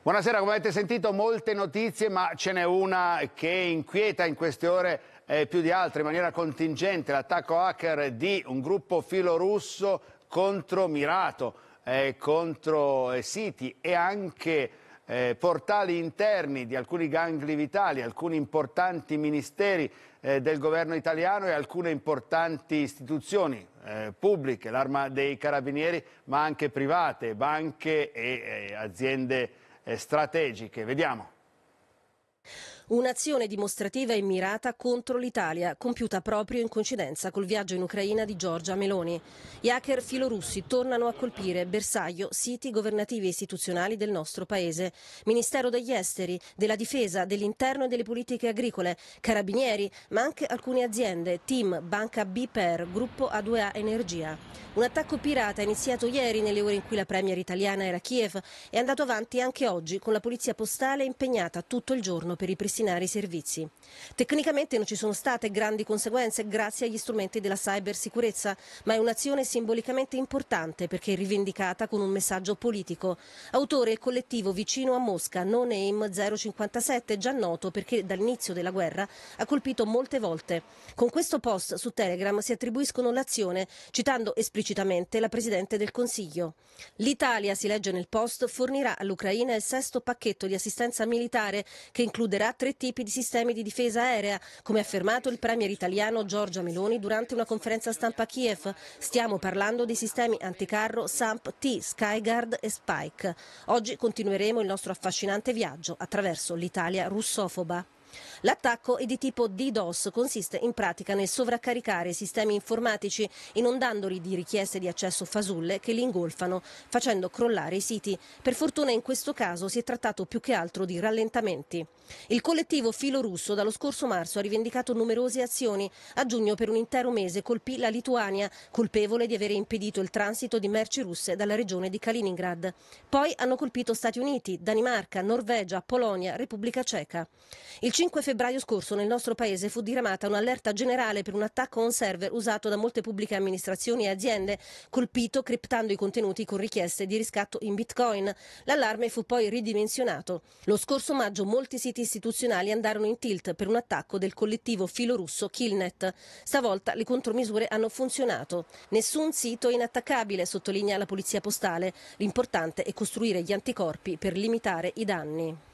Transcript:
Buonasera, come avete sentito molte notizie, ma ce n'è una che inquieta in queste ore eh, più di altre in maniera contingente, l'attacco hacker di un gruppo filorusso contro mirato, eh, contro eh, siti e anche eh, portali interni di alcuni gangli vitali, alcuni importanti ministeri eh, del governo italiano e alcune importanti istituzioni eh, pubbliche, l'arma dei carabinieri, ma anche private, banche e aziende strategiche. Vediamo. Un'azione dimostrativa e mirata contro l'Italia, compiuta proprio in coincidenza col viaggio in Ucraina di Giorgia Meloni. Gli hacker filorussi tornano a colpire bersaglio siti governativi e istituzionali del nostro paese. Ministero degli Esteri, della Difesa, dell'Interno e delle Politiche Agricole, Carabinieri, ma anche alcune aziende, Team, Banca Biper, Gruppo A2A Energia. Un attacco pirata iniziato ieri nelle ore in cui la premier italiana era a Kiev e è andato avanti anche oggi con la polizia postale impegnata tutto il giorno per i pristini ripristinare i servizi. Tecnicamente non ci sono state grandi conseguenze grazie agli strumenti della cybersicurezza, ma è un'azione simbolicamente importante perché rivendicata con un messaggio politico. Autore il collettivo vicino a Mosca, non Name 057, già noto perché dall'inizio della guerra ha colpito molte volte. Con questo post su Telegram si attribuiscono l'azione, citando esplicitamente la Presidente del Consiglio. L'Italia, si legge nel post, fornirà all'Ucraina il sesto pacchetto di assistenza militare che includerà tre tre tipi di sistemi di difesa aerea, come affermato il premier italiano Giorgia Meloni durante una conferenza stampa a Kiev. Stiamo parlando dei sistemi anticarro SAMP-T, Skyguard e Spike. Oggi continueremo il nostro affascinante viaggio attraverso l'Italia russofoba. L'attacco è di tipo DDoS, consiste in pratica nel sovraccaricare i sistemi informatici inondandoli di richieste di accesso fasulle che li ingolfano, facendo crollare i siti. Per fortuna in questo caso si è trattato più che altro di rallentamenti. Il collettivo filo russo dallo scorso marzo ha rivendicato numerose azioni. A giugno per un intero mese colpì la Lituania, colpevole di avere impedito il transito di merci russe dalla regione di Kaliningrad. Poi hanno colpito Stati Uniti, Danimarca, Norvegia, Polonia, Repubblica Ceca. Il 5 febbraio scorso nel nostro paese fu diramata un'allerta generale per un attacco a un server usato da molte pubbliche amministrazioni e aziende, colpito criptando i contenuti con richieste di riscatto in bitcoin. L'allarme fu poi ridimensionato. Lo scorso maggio molti siti istituzionali andarono in tilt per un attacco del collettivo filorusso Killnet. Stavolta le contromisure hanno funzionato. Nessun sito è inattaccabile, sottolinea la polizia postale. L'importante è costruire gli anticorpi per limitare i danni.